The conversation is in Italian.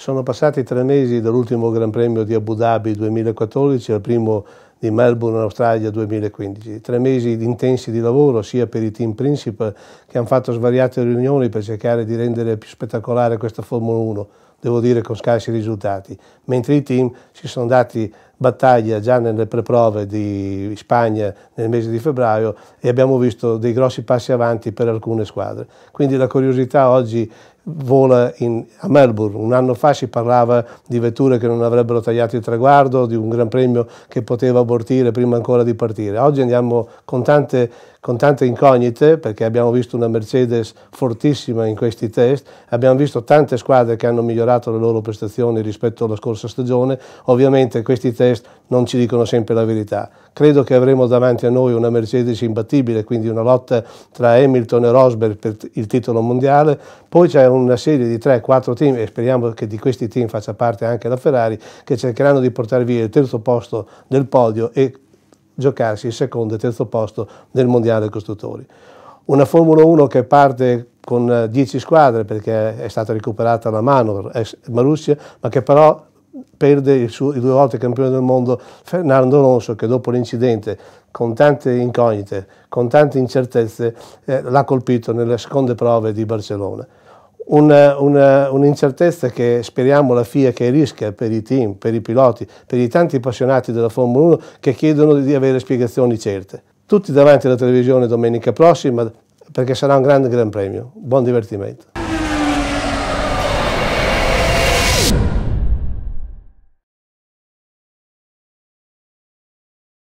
Sono passati tre mesi dall'ultimo Gran Premio di Abu Dhabi 2014 al primo di Melbourne, Australia 2015. Tre mesi intensi di lavoro sia per i team principal che hanno fatto svariate riunioni per cercare di rendere più spettacolare questa Formula 1, devo dire con scarsi risultati, mentre i team si sono dati battaglia già nelle preprove di Spagna nel mese di febbraio e abbiamo visto dei grossi passi avanti per alcune squadre. Quindi la curiosità oggi vola in, a Melbourne. Un anno fa si parlava di vetture che non avrebbero tagliato il traguardo, di un gran premio che poteva abortire prima ancora di partire. Oggi andiamo con tante, con tante incognite perché abbiamo visto una Mercedes fortissima in questi test, abbiamo visto tante squadre che hanno migliorato le loro prestazioni rispetto alla scorsa stagione. Ovviamente questi test test non ci dicono sempre la verità. Credo che avremo davanti a noi una Mercedes imbattibile, quindi una lotta tra Hamilton e Rosberg per il titolo mondiale, poi c'è una serie di 3-4 team e speriamo che di questi team faccia parte anche la Ferrari che cercheranno di portare via il terzo posto del podio e giocarsi il secondo e terzo posto del mondiale costruttori. Una Formula 1 che parte con 10 squadre perché è stata recuperata la mano Marussia, ma che però perde il, suo, due volte campione del mondo Fernando Alonso che dopo l'incidente con tante incognite, con tante incertezze, eh, l'ha colpito nelle seconde prove di Barcellona. Una, una, un'incertezza che speriamo la FIA che rischia per i team, per i piloti, per i tanti appassionati della Formula 1 che chiedono di avere spiegazioni certe. Tutti davanti alla televisione domenica prossima perché sarà un grande gran premio. Buon divertimento.